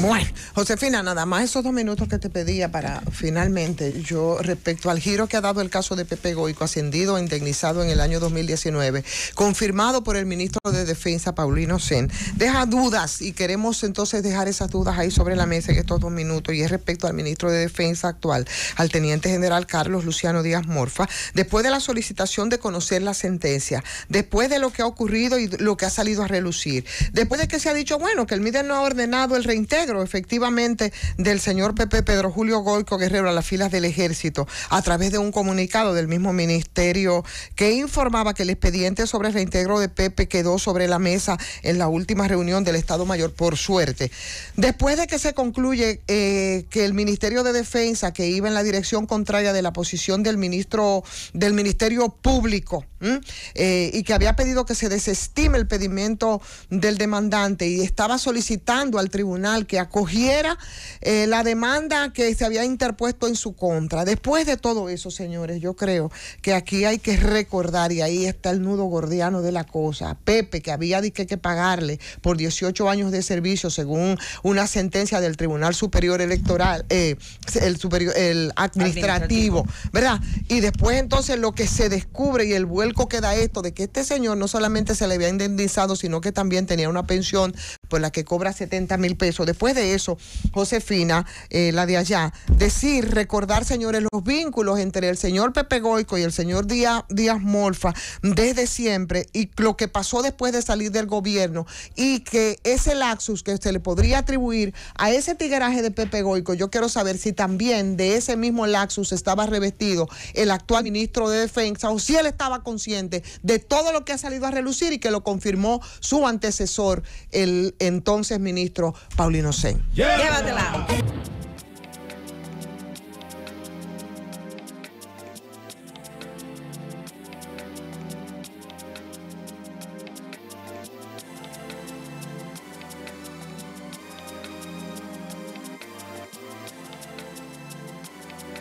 Bueno, Josefina, nada más esos dos minutos que te pedía para finalmente, yo respecto al giro que ha dado el caso de Pepe Goico, ascendido e indemnizado en el año 2019, confirmado por el ministro de Defensa, Paulino Sen, deja dudas y queremos entonces dejar esas dudas ahí sobre la mesa en estos dos minutos y es respecto al ministro de Defensa actual, al teniente general Carlos Luciano Díaz Morfa, después de la solicitación de conocer la sentencia, después de lo que ha ocurrido y lo que ha salido a relucir, después de que se ha dicho, bueno, que el MIDE no ha ordenado el reintegro, efectivamente, del señor Pepe Pedro Julio Goico Guerrero a las filas del ejército, a través de un comunicado del mismo ministerio que informaba que el expediente sobre el reintegro de Pepe quedó sobre la mesa en la última reunión del Estado Mayor, por suerte. Después de que se concluye eh, que el Ministerio de Defensa, que iba en la dirección contraria de la posición del ministro del Ministerio Público, eh, y que había pedido que se desestime el pedimento del demandante y estaba solicitando al tribunal que acogiera eh, la demanda que se había interpuesto en su contra. Después de todo eso, señores, yo creo que aquí hay que recordar, y ahí está el nudo gordiano de la cosa, Pepe, que había que, que pagarle por 18 años de servicio según una sentencia del Tribunal Superior Electoral, eh, el, superior, el administrativo, ¿verdad? Y después entonces lo que se descubre y el vuelo queda da esto de que este señor no solamente se le había indemnizado, sino que también tenía una pensión por pues, la que cobra 70 mil pesos. Después de eso, Josefina, eh, la de allá, decir, recordar, señores, los vínculos entre el señor Pepe Goico y el señor Díaz, Díaz Morfa desde siempre y lo que pasó después de salir del gobierno y que ese laxus que se le podría atribuir a ese tigueraje de Pepe Goico, yo quiero saber si también de ese mismo laxus estaba revestido el actual ministro de Defensa o si él estaba consciente de todo lo que ha salido a relucir y que lo confirmó su antecesor, el entonces ministro Paulino Sen.